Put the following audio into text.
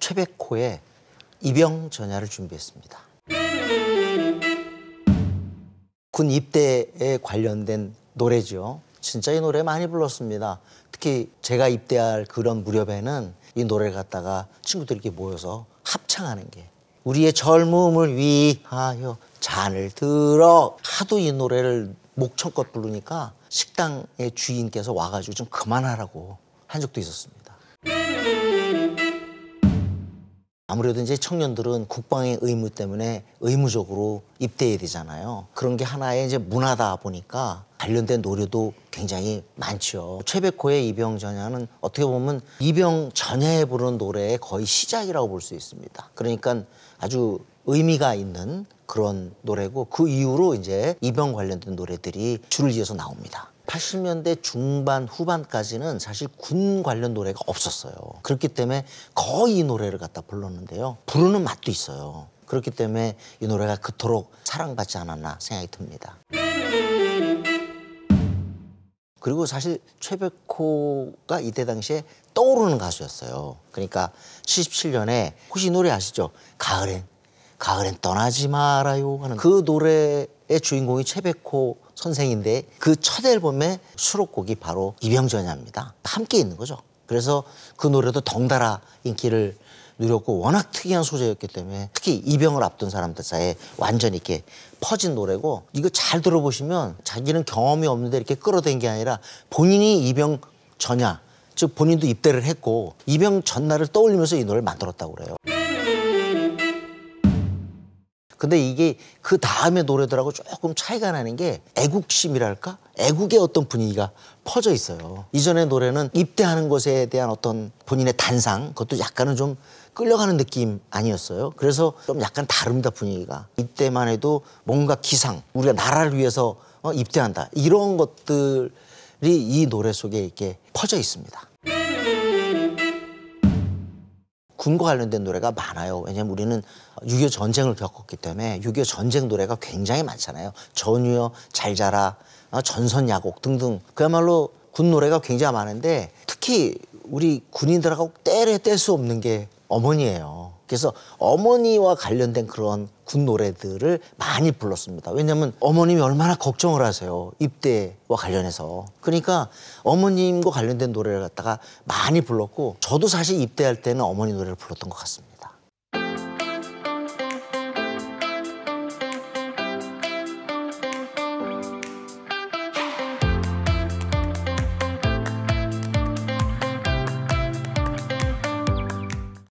최백호의 입영 전야를 준비했습니다. 군 입대에 관련된 노래죠. 진짜 이 노래 많이 불렀습니다. 특히 제가 입대할 그런 무렵에는 이 노래를 갖다가 친구들이 이게 모여서 합창하는 게 우리의 젊음을 위하여 잔을 들어 하도 이 노래를 목청껏 부르니까 식당의 주인께서 와가지고 좀 그만하라고 한 적도 있었습니다. 아무래도 이제 청년들은 국방의 의무 때문에 의무적으로 입대해야 되잖아요. 그런 게 하나의 이제 문화다 보니까 관련된 노래도 굉장히 많죠. 최백호의 이병 전야는 어떻게 보면 이병 전야에 부르는 노래의 거의 시작이라고 볼 수 있습니다. 그러니까 아주 의미가 있는 그런 노래고 그 이후로 이제 입영 관련된 노래들이 줄을 이어서 나옵니다. 80년대 중반 후반까지는 사실 군 관련 노래가 없었어요. 그렇기 때문에 거의 이 노래를 갖다 불렀는데요. 부르는 맛도 있어요. 그렇기 때문에 이 노래가 그토록 사랑받지 않았나 생각이 듭니다. 그리고 사실 최백호가 이때 당시에 떠오르는 가수였어요. 그러니까 77년에 혹시 이 노래 아시죠? 가을엔 가을엔 떠나지 말아요 하는 그 노래의 주인공이 최백호 선생인데 그 첫 앨범의 수록곡이 바로 이병전야입니다. 함께 있는 거죠. 그래서 그 노래도 덩달아 인기를 누렸고 워낙 특이한 소재였기 때문에 특히 이병을 앞둔 사람들 사이에 완전히 이렇게 퍼진 노래고 이거 잘 들어보시면 자기는 경험이 없는데 이렇게 끌어댄 게 아니라 본인이 이병 전야 즉 본인도 입대를 했고 이병 전날을 떠올리면서 이 노래를 만들었다고 그래요. 근데 이게 그 다음에 노래들하고 조금 차이가 나는 게 애국심이랄까? 애국의 어떤 분위기가 퍼져 있어요. 이전의 노래는 입대하는 것에 대한 어떤 본인의 단상, 그것도 약간은 좀 끌려가는 느낌 아니었어요. 그래서 좀 약간 다릅니다, 분위기가. 이때만 해도 뭔가 기상, 우리가 나라를 위해서 어, 입대한다. 이런 것들이 이 노래 속에 이렇게 퍼져 있습니다. 군과 관련된 노래가 많아요. 왜냐면 우리는 6.25 전쟁을 겪었기 때문에 6.25 전쟁 노래가 굉장히 많잖아요. 전유여잘 자라, 어, 전선야곡 등등. 그야말로 군 노래가 굉장히 많은데 특히 우리 군인들하고 떼를 뗄수 없는 게 어머니예요. 그래서 어머니와 관련된 그런 군 노래들을 많이 불렀습니다. 왜냐하면 어머님이 얼마나 걱정을 하세요. 입대와 관련해서. 그러니까 어머님과 관련된 노래를 갖다가 많이 불렀고 저도 사실 입대할 때는 어머니 노래를 불렀던 것 같습니다.